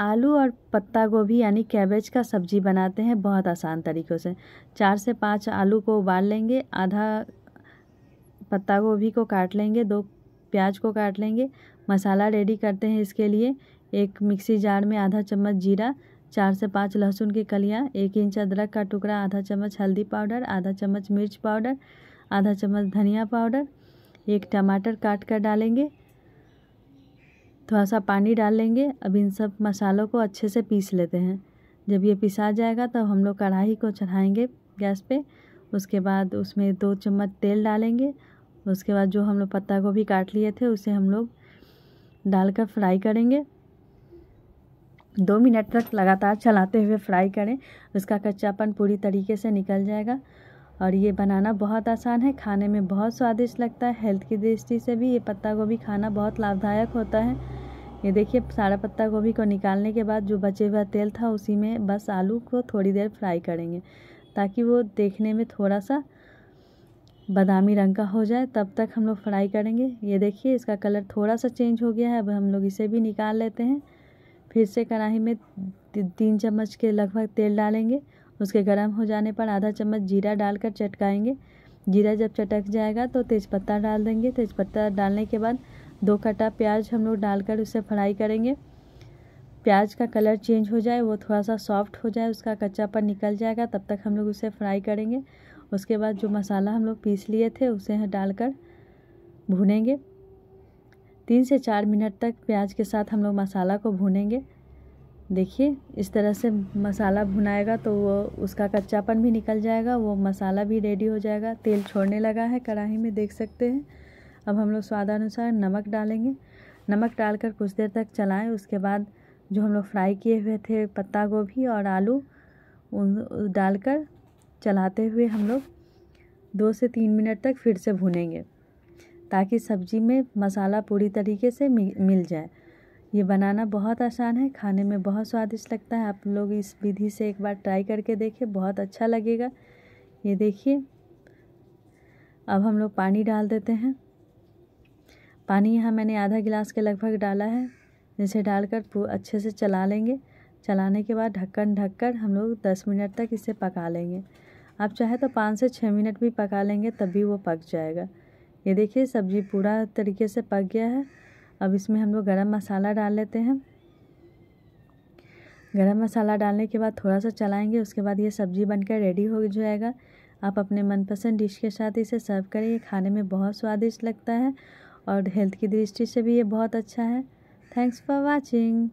आलू और पत्ता गोभी यानी कैबेज का सब्जी बनाते हैं बहुत आसान तरीक़ों से चार से पाँच आलू को उबाल लेंगे आधा पत्ता गोभी को काट लेंगे दो प्याज को काट लेंगे मसाला रेडी करते हैं इसके लिए एक मिक्सी जार में आधा चम्मच जीरा चार से पाँच लहसुन की कलियाँ एक इंच अदरक का टुकड़ा आधा चम्मच हल्दी पाउडर आधा चम्मच मिर्च पाउडर आधा चम्मच धनिया पाउडर एक टमाटर काट कर डालेंगे थोड़ा सा पानी डाल लेंगे अब इन सब मसालों को अच्छे से पीस लेते हैं जब ये पिसा जाएगा तब हम लोग कढ़ाई को चढ़ाएंगे गैस पे उसके बाद उसमें दो चम्मच तेल डालेंगे उसके बाद जो हम लोग पत्ता गोभी काट लिए थे उसे हम लोग डालकर फ्राई करेंगे दो मिनट तक लगातार चलाते हुए फ्राई करें उसका कच्चापन पूरी तरीके से निकल जाएगा और ये बनाना बहुत आसान है खाने में बहुत स्वादिष्ट लगता है हेल्थ की दृष्टि से भी ये पत्ता गोभी खाना बहुत लाभदायक होता है ये देखिए सारा पत्ता गोभी को निकालने के बाद जो बचे हुआ तेल था उसी में बस आलू को थोड़ी देर फ्राई करेंगे ताकि वो देखने में थोड़ा सा बादामी रंग का हो जाए तब तक हम लोग फ्राई करेंगे ये देखिए इसका कलर थोड़ा सा चेंज हो गया है अब हम लोग इसे भी निकाल लेते हैं फिर से कढ़ाई में तीन चम्मच के लगभग तेल डालेंगे उसके गर्म हो जाने पर आधा चम्मच जीरा डालकर चटकाएंगे जीरा जब चटक जाएगा तो तेज़पत्ता डाल देंगे तेज़पत्ता डालने के बाद दो कटा प्याज हम लोग डालकर उसे फ्राई करेंगे प्याज का कलर चेंज हो जाए वो थोड़ा सा सॉफ्ट हो जाए उसका कच्चापन निकल जाएगा तब तक हम लोग उसे फ्राई करेंगे उसके बाद जो मसाला हम लोग पीस लिए थे उसे डालकर भूनेंगे तीन से चार मिनट तक प्याज के साथ हम लोग मसाला को भूनेंगे देखिए इस तरह से मसाला भुनाएगा तो वो उसका कच्चापन भी निकल जाएगा वो मसाला भी रेडी हो जाएगा तेल छोड़ने लगा है कढ़ाई में देख सकते हैं अब हम लोग स्वादानुसार नमक डालेंगे नमक डालकर कुछ देर तक चलाएं उसके बाद जो हम लोग फ्राई किए हुए थे पत्ता गोभी और आलू उन डालकर चलाते हुए हम लोग दो से तीन मिनट तक फिर से भुनेंगे ताकि सब्ज़ी में मसाला पूरी तरीके से मिल जाए ये बनाना बहुत आसान है खाने में बहुत स्वादिष्ट लगता है आप लोग इस विधि से एक बार ट्राई करके देखें बहुत अच्छा लगेगा ये देखिए अब हम लोग पानी डाल देते हैं पानी यहाँ मैंने आधा गिलास के लगभग डाला है जिसे डालकर पूरा अच्छे से चला लेंगे चलाने के बाद ढक्कन ढककर हम लोग दस मिनट तक इसे पका लेंगे आप चाहे तो पाँच से छः मिनट भी पका लेंगे तब भी वो पक जाएगा ये देखिए सब्ज़ी पूरा तरीके से पक गया है अब इसमें हम लोग गरम मसाला डाल लेते हैं गरम मसाला डालने के बाद थोड़ा सा चलाएंगे उसके बाद ये सब्ज़ी बनकर रेडी हो जाएगा आप अपने मनपसंद डिश के साथ इसे सर्व करें ये खाने में बहुत स्वादिष्ट लगता है और हेल्थ की दृष्टि से भी ये बहुत अच्छा है थैंक्स फॉर वॉचिंग